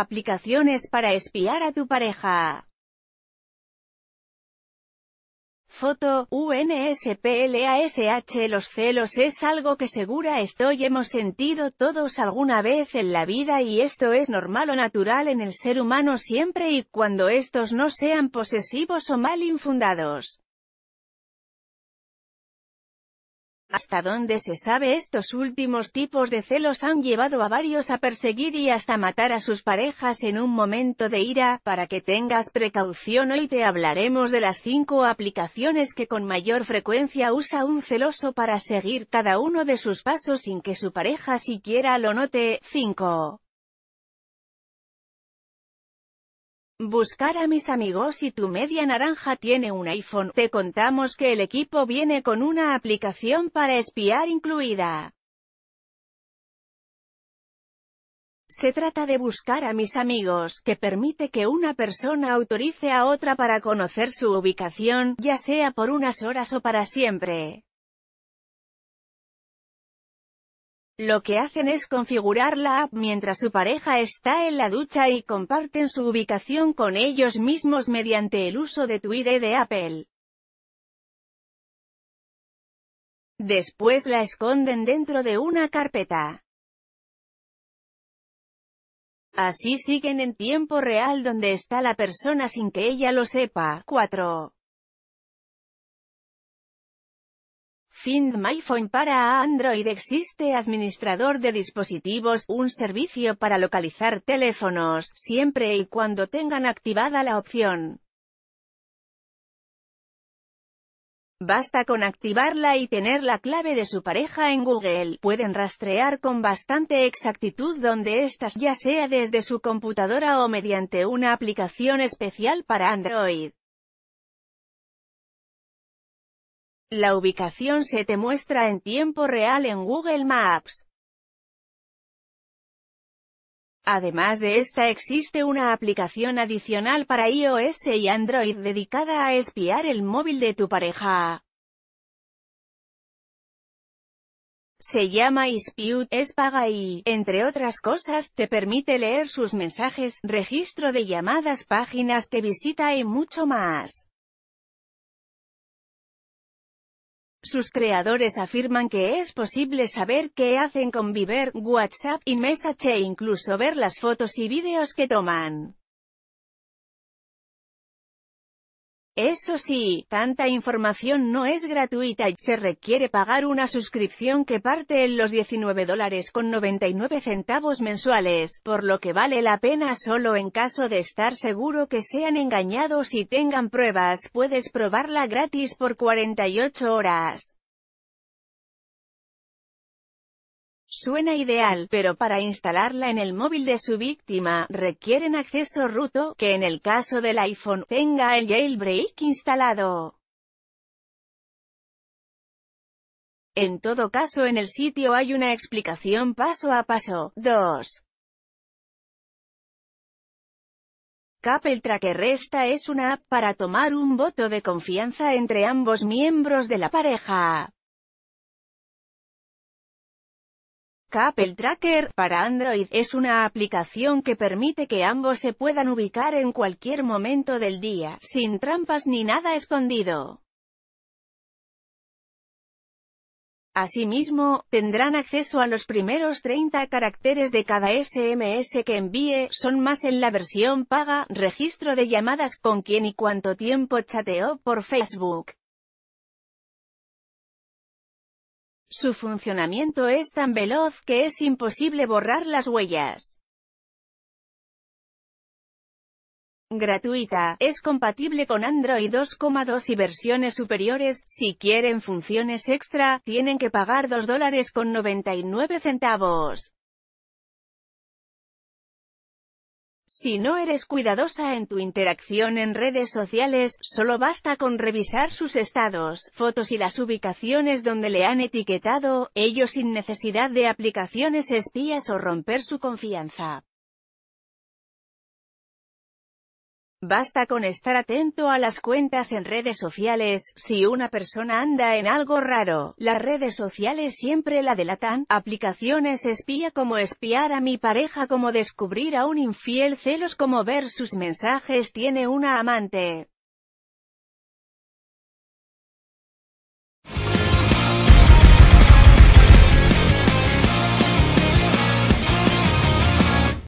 Aplicaciones para espiar a tu pareja. Foto, UNSPLASH Los celos es algo que segura estoy hemos sentido todos alguna vez en la vida y esto es normal o natural en el ser humano siempre y cuando estos no sean posesivos o mal infundados. Hasta donde se sabe estos últimos tipos de celos han llevado a varios a perseguir y hasta matar a sus parejas en un momento de ira, para que tengas precaución hoy te hablaremos de las cinco aplicaciones que con mayor frecuencia usa un celoso para seguir cada uno de sus pasos sin que su pareja siquiera lo note. 5. Buscar a mis amigos y tu media naranja tiene un iPhone, te contamos que el equipo viene con una aplicación para espiar incluida. Se trata de buscar a mis amigos, que permite que una persona autorice a otra para conocer su ubicación, ya sea por unas horas o para siempre. Lo que hacen es configurar la app mientras su pareja está en la ducha y comparten su ubicación con ellos mismos mediante el uso de tu ID de Apple. Después la esconden dentro de una carpeta. Así siguen en tiempo real donde está la persona sin que ella lo sepa. 4. Find My Phone para Android existe administrador de dispositivos, un servicio para localizar teléfonos, siempre y cuando tengan activada la opción. Basta con activarla y tener la clave de su pareja en Google. Pueden rastrear con bastante exactitud donde estás, ya sea desde su computadora o mediante una aplicación especial para Android. La ubicación se te muestra en tiempo real en Google Maps. Además de esta existe una aplicación adicional para iOS y Android dedicada a espiar el móvil de tu pareja. Se llama Ispute, es y, entre otras cosas, te permite leer sus mensajes, registro de llamadas, páginas de visita y mucho más. Sus creadores afirman que es posible saber qué hacen con Viber, WhatsApp y Message e incluso ver las fotos y vídeos que toman. Eso sí, tanta información no es gratuita y se requiere pagar una suscripción que parte en los 19 dólares con 99 centavos mensuales, por lo que vale la pena solo en caso de estar seguro que sean engañados y tengan pruebas, puedes probarla gratis por 48 horas. Suena ideal, pero para instalarla en el móvil de su víctima, requieren acceso ruto, que en el caso del iPhone, tenga el jailbreak instalado. En todo caso en el sitio hay una explicación paso a paso. 2. Capeltra Tracker Resta es una app para tomar un voto de confianza entre ambos miembros de la pareja. Capel Tracker, para Android, es una aplicación que permite que ambos se puedan ubicar en cualquier momento del día, sin trampas ni nada escondido. Asimismo, tendrán acceso a los primeros 30 caracteres de cada SMS que envíe, son más en la versión paga, registro de llamadas con quién y cuánto tiempo chateó por Facebook. Su funcionamiento es tan veloz que es imposible borrar las huellas. Gratuita, es compatible con Android 2.2 y versiones superiores, si quieren funciones extra, tienen que pagar 2 dólares con 99 centavos. Si no eres cuidadosa en tu interacción en redes sociales, solo basta con revisar sus estados, fotos y las ubicaciones donde le han etiquetado, ello sin necesidad de aplicaciones espías o romper su confianza. Basta con estar atento a las cuentas en redes sociales, si una persona anda en algo raro, las redes sociales siempre la delatan, aplicaciones espía como espiar a mi pareja como descubrir a un infiel celos como ver sus mensajes tiene una amante.